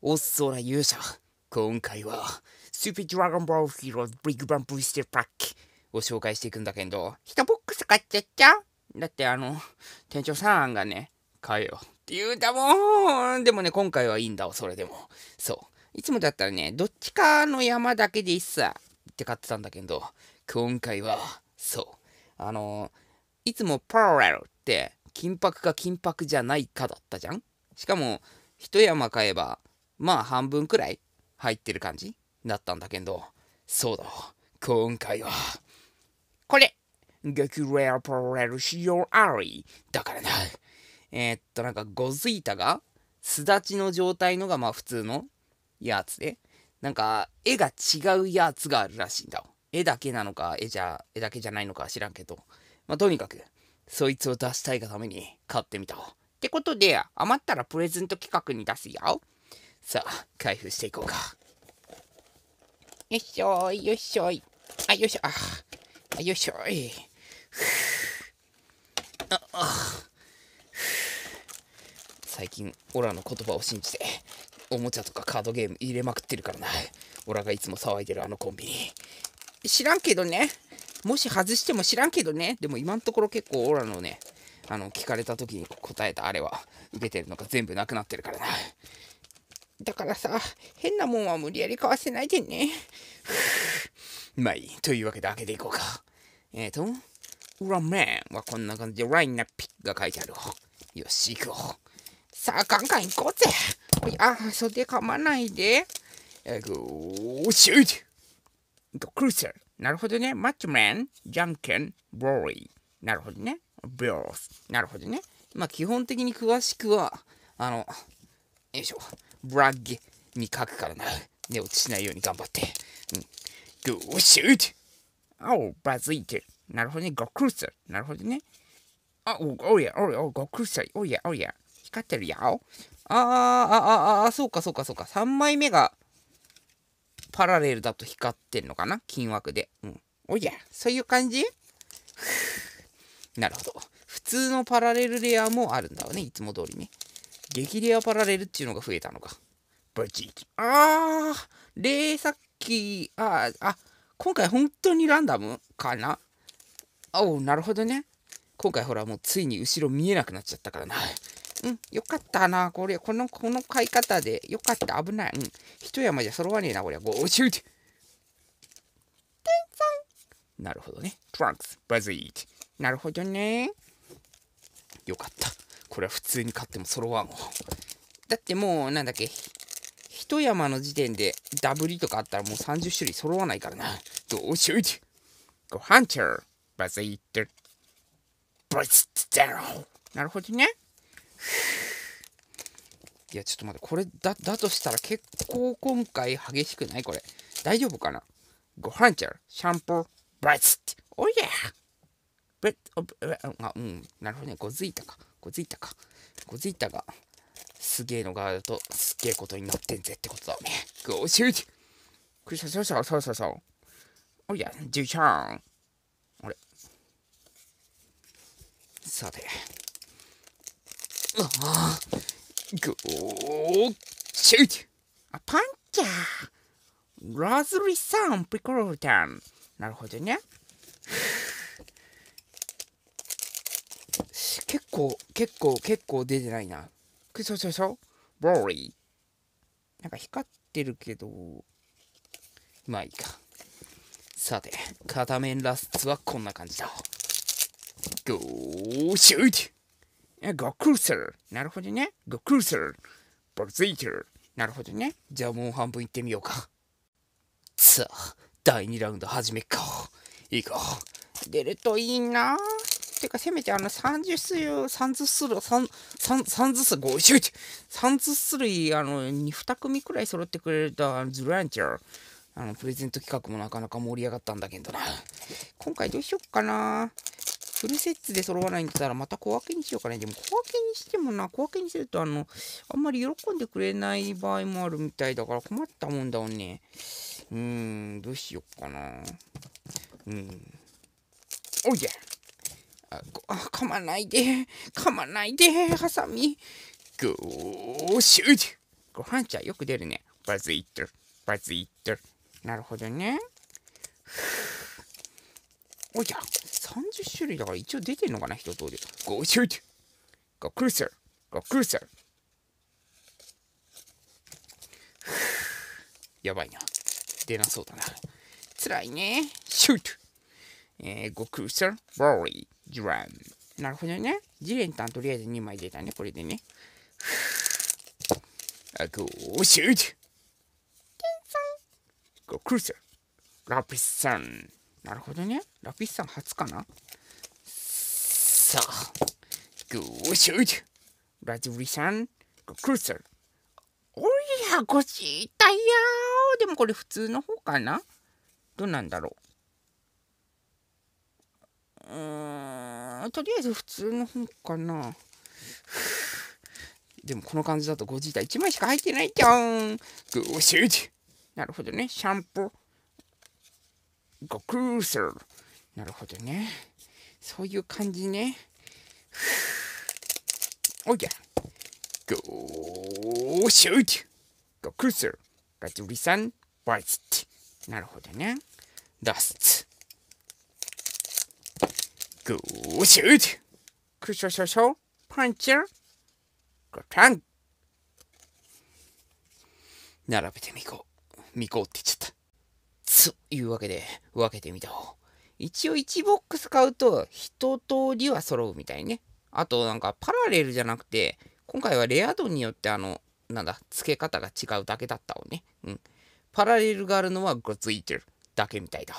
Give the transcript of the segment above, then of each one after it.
おっそら勇者今回はスーピードラゴンボールヒーローズビッグバンブーステパックを紹介していくんだけどヒトボックス買っちゃっちゃだってあの店長さんがね買えよって言うたもんでもね今回はいいんだわそれでもそういつもだったらねどっちかの山だけでいいっさって買ってたんだけど今回はそうあのいつもパラレルって金箔か金箔じゃないかだったじゃんしかも一山買えばまあ半分くらい入ってる感じだったんだけど、そうだ、今回は、これ激レアプロレルオアリーだからな。えー、っと、なんか、ゴズイタが、すだちの状態のが、まあ普通のやつで、なんか、絵が違うやつがあるらしいんだ。絵だけなのか、絵じゃ、絵だけじゃないのか知らんけど、まあとにかく、そいつを出したいがために買ってみた。ってことで、余ったらプレゼント企画に出すよ。さあ、開封していこうか。よいしょい、よいしょい。あ、よいしょ、あ、よいしょい。あ、あ、最近、オラの言葉を信じて、おもちゃとかカードゲーム入れまくってるからな。オラがいつも騒いでるあのコンビニ。知らんけどね。もし外しても知らんけどね。でも今のところ結構オラのね、あの、聞かれた時に答えたあれは、受けてるのが全部なくなってるからな。だからさ、変なもんは無理やり買わせないでね。まあいい。というわけで開けていこうか。えーと、裏面はこんな感じでラインナップが書いてある。よし、行こう。さあ、ガンガン行こうぜ。あ、袖噛まないで。えー、ごーシュートクルーサー。なるほどね。マッチマン、ジャンケン、ボーリー。なるほどね。ブロース。なるほどね。まあ、基本的に詳しくは、あの、よいしょ。ブラッグに書くからな。寝落ちしないように頑張って。うん。どうしようおバズいてる。なるほどね、ゴクルーサー。なるほどね。あ、お、おや、おや、おご苦労する。おや、おや。光ってるやお。あー、あ、あ、あ、あそうか、そうか、そうか。3枚目が、パラレルだと光ってんのかな金枠で。うん。おや、そういう感じなるほど。普通のパラレルレアもあるんだよね。いつも通りね。激レアパラレルっていうのが増えたのか。ブチあー、で、さっき、あ、あ、今回本当にランダムかなおう、なるほどね。今回ほら、もうついに後ろ見えなくなっちゃったからな。うん、よかったな。これ、この、この買い方で、よかった、危ない。うん、一山じゃ揃わねえな、こりゃ。ごちゅうて。なるほどね。トランクス、バズイッチなるほどね。よかった。これは普通に買っても揃わんわ。だってもう、なんだっけ、一山の時点でダブリとかあったらもう30種類揃わないからな。どうしようて。ご飯チャー。バズイット。バズッゼロ。なるほどね。いや、ちょっと待って、これだ、だとしたら結構今回激しくないこれ。大丈夫かなご飯チャー、シャンプー、バツッおいやブッ、あ、うん、なるほどね。ごついたか。ごついたか。ごついたが、すげえのがあるとすげえことになってんぜってことだね。ゴーシューテおや、あれさて。ああ。あ、パンチャーラズリピコロなるほどね。結構、結構、結構出てないな。くそうそうそう。ボーリー。なんか光ってるけど、まあいいか。さて、片面ラスツはこんな感じだ。ゴーシュートゴクルーサーなるほどね。ゴクルーサーバルゼイターなるほどね。じゃあもう半分いってみようか。さあ、第2ラウンド始めっか。いいか。出るといいなあっていうか、せめてあの、30種類、30種類、3、3、3ずつ、5、ちょいち3類、あの、2、組くらい揃ってくれると、ずるやんちゃあの、プレゼント企画もなかなか盛り上がったんだけどな。今回どうしよっかな。フルセッツで揃わないんだったら、また小分けにしようかね。でも、小分けにしてもな、小分けにすると、あの、あんまり喜んでくれない場合もあるみたいだから、困ったもんだもんね。うーん、どうしよっかな。うん。おいで、yeah! 噛まないで、噛まないで、ハサミ。ゴーシューチご飯茶よく出るね。バズイッる、バズイッる。なるほどね。おじゃ、30種類だから一応出てんのかな、一通り。ゴーシューチゴクルサル、ゴクルサル。やばいな。出なそうだな。辛いね。シュート。えー、ゴクルサル、ボーリー。ドラム。なるほどね。ジレンタンとりあえず2枚出たね、これでね。あ、ごう、シュート天さんご苦労ラピスさん。なるほどね。ラピスさん初かなさあ、ごシュートラズブリさんご苦労おや、ごしいたやー。でもこれ普通の方かなどうなんだろううーん。とりあえず普通の本かな でもこの感じだとゴジータ1枚しか入ってないじゃんゴーシュージなるほどねシャンプーゴクーサルなるほどねそういう感じねおいやゴーシュージゴクーサルガチュリさんバイスティなるほどねダスツグーシュークショショショパンチャーガタン並べてみこう。みこうって言っちゃった。ついうわけで分けてみた方。一応1ボックス買うと一通りは揃うみたいね。あとなんかパラレルじゃなくて、今回はレア度によってあの、なんだ、付け方が違うだけだったをね。うん。パラレルがあるのはごついてるだけみたいだ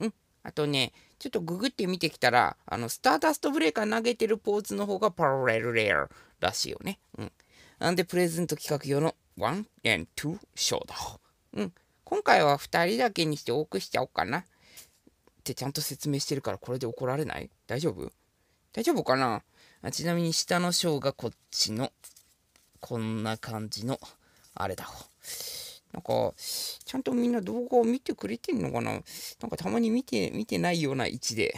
うん。あとね、ちょっとググって見てきたら、あの、スターダストブレーカー投げてるポーズの方がパラレルレアらしいよね。うん。なんで、プレゼント企画用の1 and 2ショーだ。うん。今回は2人だけにして多くしちゃおうかな。ってちゃんと説明してるから、これで怒られない大丈夫大丈夫かなあちなみに下の章がこっちの、こんな感じの、あれだ。なんか、ちゃんとみんな動画を見てくれてんのかななんかたまに見て、見てないような位置で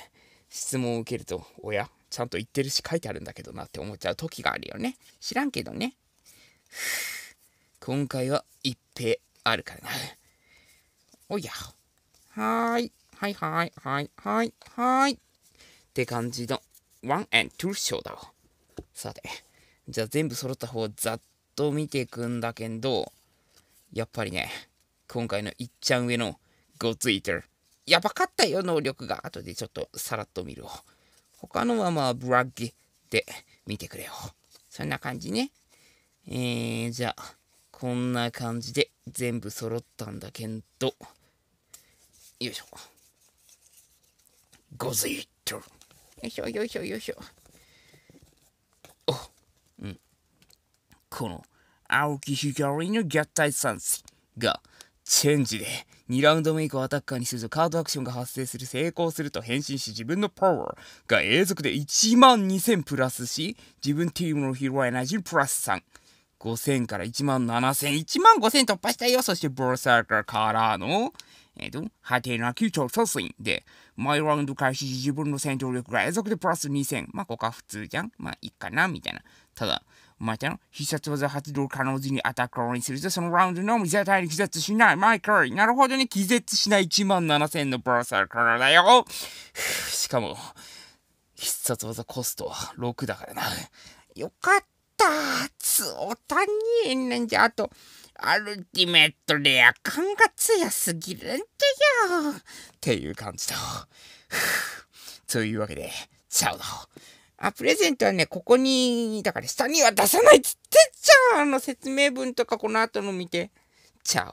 質問を受けると、おやちゃんと言ってるし書いてあるんだけどなって思っちゃう時があるよね。知らんけどね。今回は一平あるからな。おや。はーい。はいはいはいはいはい。って感じのワンエントゥーショーだわ。さて、じゃあ全部揃った方をざっと見ていくんだけど、やっぱりね、今回のいっちゃん上のゴ o イ w i やばかったよ、能力が。後でちょっとさらっと見るを。他のままあ、ブラッグで見てくれよ。そんな感じね。えー、じゃあ、こんな感じで全部揃ったんだけど、よいしょ。ゴ o イ w i よいしょよいしょよいしょ。お、うん。この、青木ひかの合体サンスが、チェンジで2ラウンド目以降アタッカーにするとカードアクションが発生する成功すると変身し自分のパワーが永続で1万2000プラスし自分チームのヒーローエナジープラス3。5000から1万7000、1万5000突破したよ。そして、ブロサーカーからの、えっ、と、ハテナキュートソスインで、毎ラウンド開始時自分の戦闘力が永続でプラス2000。まあ、ここは普通じゃんまあ、いいかな、みたいな。ただ、またの必殺技発動可能時にアタックオンにすると、そのラウンドのみ絶対に気絶しない。マイクなるほどね、気絶しない1万7000のブラサーからだよ。しかも、必殺技コストは6だからな。よかった。つおたにえなんじゃ、あと、アルティメットレア感が強すぎるんじゃよ。っていう感じだ。というわけで、チャウだ。あ、プレゼントはね、ここに、だから下には出さないっつってっちゃうあの説明文とかこの後の見て。ちゃう。